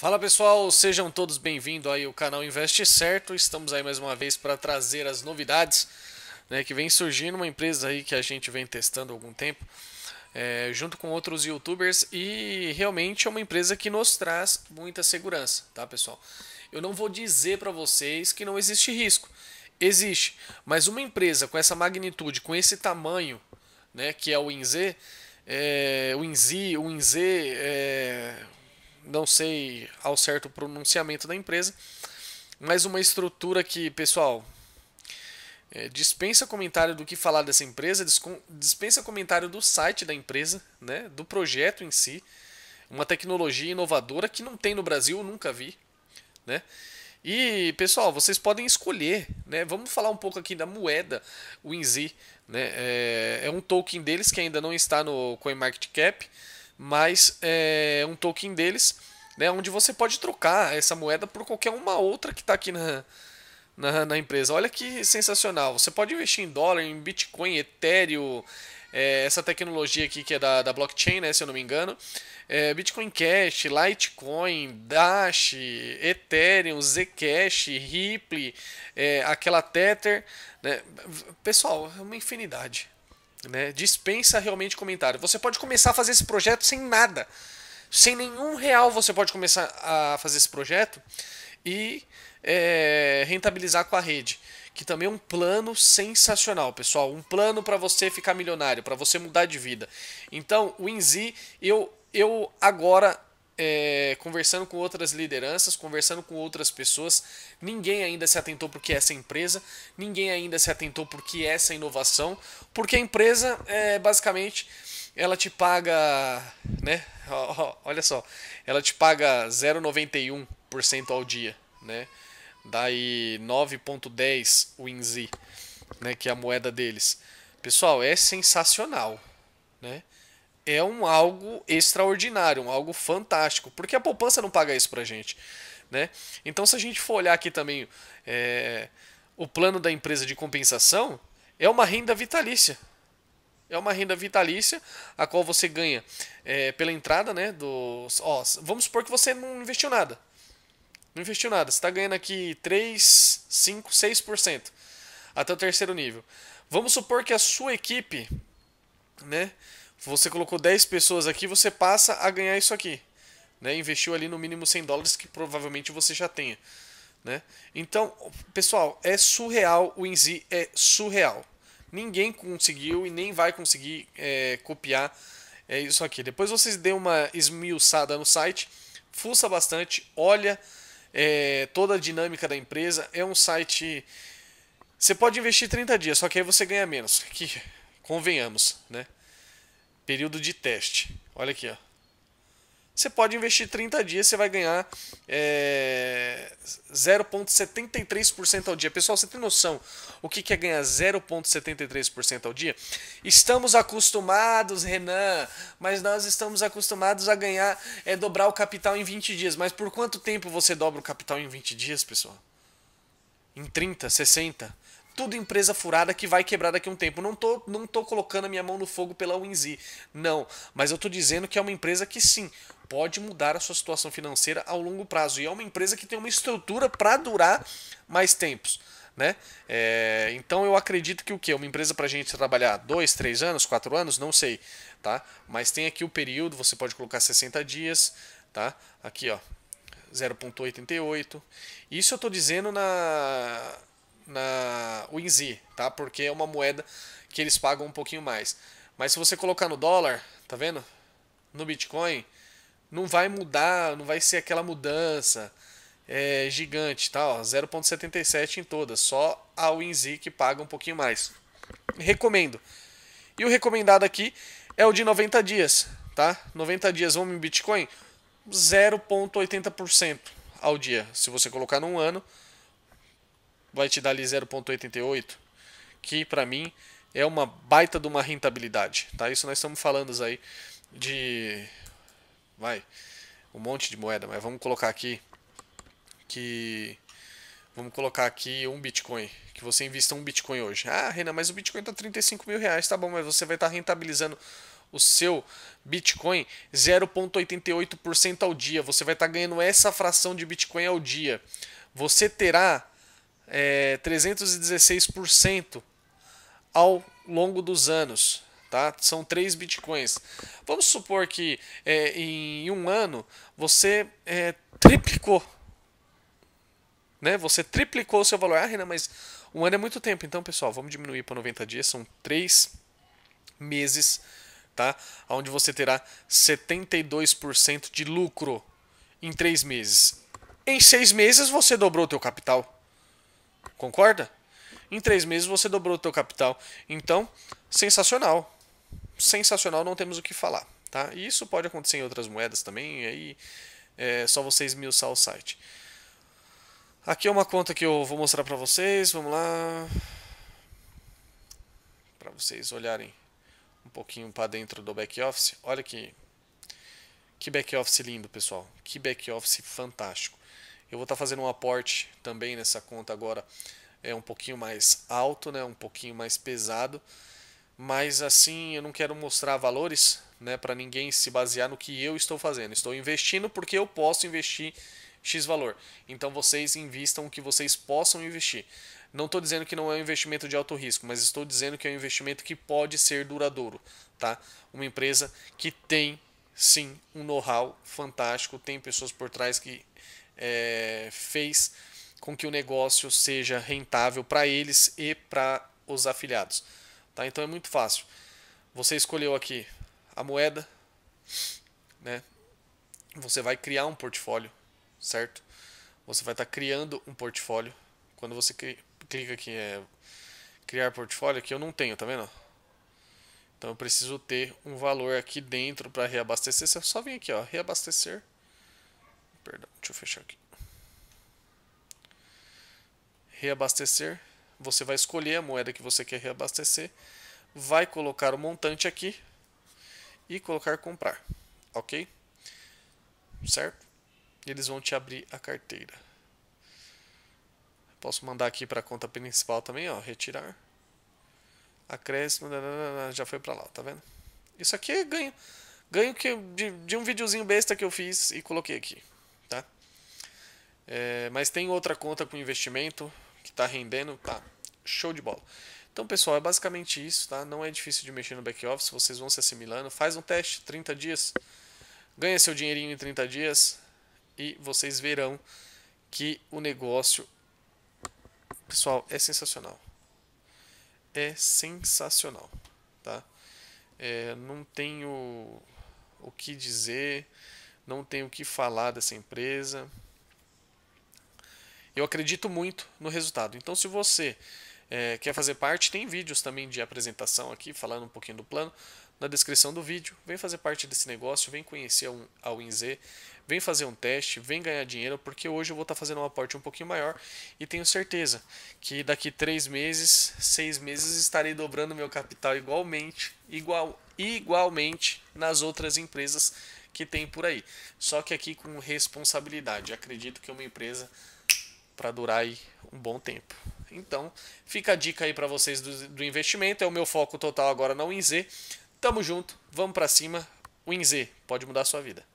Fala pessoal, sejam todos bem-vindos aí ao canal Investe Certo. Estamos aí mais uma vez para trazer as novidades né, que vem surgindo, uma empresa aí que a gente vem testando há algum tempo, é, junto com outros youtubers, e realmente é uma empresa que nos traz muita segurança, tá pessoal? Eu não vou dizer para vocês que não existe risco. Existe, mas uma empresa com essa magnitude, com esse tamanho, né, que é o INZ, é, o INZ, o INZ, é, não sei ao certo o pronunciamento da empresa, mas uma estrutura que, pessoal, é, dispensa comentário do que falar dessa empresa, dispensa comentário do site da empresa, né, do projeto em si, uma tecnologia inovadora que não tem no Brasil, nunca vi, né? E pessoal, vocês podem escolher, né? Vamos falar um pouco aqui da moeda WinZ, né? É, é um token deles que ainda não está no CoinMarketCap. Cap mas é um token deles, né, onde você pode trocar essa moeda por qualquer uma outra que está aqui na, na, na, empresa. Olha que sensacional! Você pode investir em dólar, em Bitcoin, Ethereum, é, essa tecnologia aqui que é da, da blockchain, né, se eu não me engano, é, Bitcoin Cash, Litecoin, Dash, Ethereum, Zcash, Ripple, é, aquela Tether, né? pessoal, é uma infinidade. Né? Dispensa realmente comentário. Você pode começar a fazer esse projeto sem nada. Sem nenhum real você pode começar a fazer esse projeto e é, rentabilizar com a rede. Que também é um plano sensacional, pessoal. Um plano para você ficar milionário, para você mudar de vida. Então, o Inzi, eu, eu agora é, conversando com outras lideranças, conversando com outras pessoas, ninguém ainda se atentou por que é essa empresa, ninguém ainda se atentou por que é essa inovação, porque a empresa é basicamente ela te paga, né? Olha só, ela te paga 0,91% ao dia, né? Daí 9.10 o né, que é a moeda deles. Pessoal, é sensacional, né? é um algo extraordinário, um algo fantástico, porque a poupança não paga isso para gente, né? Então, se a gente for olhar aqui também é, o plano da empresa de compensação, é uma renda vitalícia. É uma renda vitalícia a qual você ganha é, pela entrada, né? Dos, ó, vamos supor que você não investiu nada. Não investiu nada. Você está ganhando aqui 3, 5, 6% até o terceiro nível. Vamos supor que a sua equipe, né? você colocou 10 pessoas aqui, você passa a ganhar isso aqui. Né? Investiu ali no mínimo 100 dólares, que provavelmente você já tenha. Né? Então, pessoal, é surreal, o Inzi é surreal. Ninguém conseguiu e nem vai conseguir é, copiar é, isso aqui. Depois vocês dêem uma esmiuçada no site, fuça bastante, olha é, toda a dinâmica da empresa. É um site. Você pode investir 30 dias, só que aí você ganha menos. Que, convenhamos, né? Período de teste. Olha aqui, ó. Você pode investir 30 dias, você vai ganhar é, 0,73% ao dia. Pessoal, você tem noção o que é ganhar 0,73% ao dia? Estamos acostumados, Renan, mas nós estamos acostumados a ganhar, é dobrar o capital em 20 dias. Mas por quanto tempo você dobra o capital em 20 dias, pessoal? Em 30, 60? tudo empresa furada que vai quebrar daqui a um tempo. Não tô, não tô colocando a minha mão no fogo pela Winzy, não. Mas eu tô dizendo que é uma empresa que sim, pode mudar a sua situação financeira ao longo prazo. E é uma empresa que tem uma estrutura para durar mais tempos. Né? É, então eu acredito que o que? Uma empresa para a gente trabalhar dois, três anos, quatro anos, não sei. Tá? Mas tem aqui o período, você pode colocar 60 dias. Tá? Aqui, ó, 0,88. Isso eu estou dizendo na na WinZ, tá? Porque é uma moeda que eles pagam um pouquinho mais. Mas se você colocar no dólar, tá vendo? No Bitcoin, não vai mudar, não vai ser aquela mudança é, gigante, tá? 0.77 em todas, só a WinZ que paga um pouquinho mais. Recomendo. E o recomendado aqui é o de 90 dias, tá? 90 dias, vamos em Bitcoin, 0.80% ao dia. Se você colocar num ano, vai te dar ali 0,88, que para mim é uma baita de uma rentabilidade, tá? Isso nós estamos falando aí de vai um monte de moeda, mas vamos colocar aqui que vamos colocar aqui um Bitcoin, que você invista um Bitcoin hoje. Ah, Renan, mas o Bitcoin está 35 mil reais, tá bom, mas você vai estar tá rentabilizando o seu Bitcoin 0,88% ao dia. Você vai estar tá ganhando essa fração de Bitcoin ao dia. Você terá é, 316% ao longo dos anos. Tá? São 3 bitcoins. Vamos supor que é, em um ano você é, triplicou. Né? Você triplicou o seu valor. Ah, Renan, mas um ano é muito tempo. Então, pessoal, vamos diminuir para 90 dias. São 3 meses, tá? onde você terá 72% de lucro em 3 meses. Em 6 meses você dobrou o teu capital. Concorda? Em três meses você dobrou o teu capital. Então, sensacional. Sensacional, não temos o que falar. Tá? E isso pode acontecer em outras moedas também, aí é só vocês esmiuçar o site. Aqui é uma conta que eu vou mostrar para vocês, vamos lá. Para vocês olharem um pouquinho para dentro do back office. Olha que que back office lindo, pessoal. Que back office fantástico. Eu vou estar tá fazendo um aporte também nessa conta agora, é um pouquinho mais alto, né, um pouquinho mais pesado, mas assim eu não quero mostrar valores, né, para ninguém se basear no que eu estou fazendo. Estou investindo porque eu posso investir X valor. Então vocês investam o que vocês possam investir. Não estou dizendo que não é um investimento de alto risco, mas estou dizendo que é um investimento que pode ser duradouro, tá? Uma empresa que tem sim um know-how fantástico, tem pessoas por trás que é, fez com que o negócio seja rentável para eles e para os afiliados. Tá? Então é muito fácil. Você escolheu aqui a moeda, né? Você vai criar um portfólio, certo? Você vai estar tá criando um portfólio. Quando você clica aqui é criar portfólio, aqui eu não tenho, tá vendo? Então eu preciso ter um valor aqui dentro para reabastecer. Você só vem aqui, ó, reabastecer. Perdão, deixa eu fechar aqui. Reabastecer. Você vai escolher a moeda que você quer reabastecer. Vai colocar o montante aqui. E colocar comprar. Ok? Certo? Eles vão te abrir a carteira. Posso mandar aqui para a conta principal também, ó. Retirar. Acréscimo. Já foi para lá, tá vendo? Isso aqui é ganho ganho que, de um videozinho besta que eu fiz e coloquei aqui. É, mas tem outra conta com investimento que está rendendo, tá? Show de bola. Então, pessoal, é basicamente isso, tá? Não é difícil de mexer no back office, vocês vão se assimilando. Faz um teste, 30 dias. Ganha seu dinheirinho em 30 dias e vocês verão que o negócio pessoal, é sensacional. É sensacional, tá? É, não tenho o que dizer, não tenho o que falar dessa empresa eu acredito muito no resultado. Então, se você é, quer fazer parte, tem vídeos também de apresentação aqui, falando um pouquinho do plano, na descrição do vídeo. Vem fazer parte desse negócio, vem conhecer a WinZ, vem fazer um teste, vem ganhar dinheiro, porque hoje eu vou estar fazendo um aporte um pouquinho maior e tenho certeza que daqui três meses, seis meses, estarei dobrando meu capital igualmente, igual, igualmente nas outras empresas que tem por aí. Só que aqui com responsabilidade. Acredito que uma empresa para durar aí um bom tempo. Então, fica a dica aí para vocês do, do, investimento. É o meu foco total agora na WinZ. Tamo junto, vamos para cima. WinZ pode mudar a sua vida.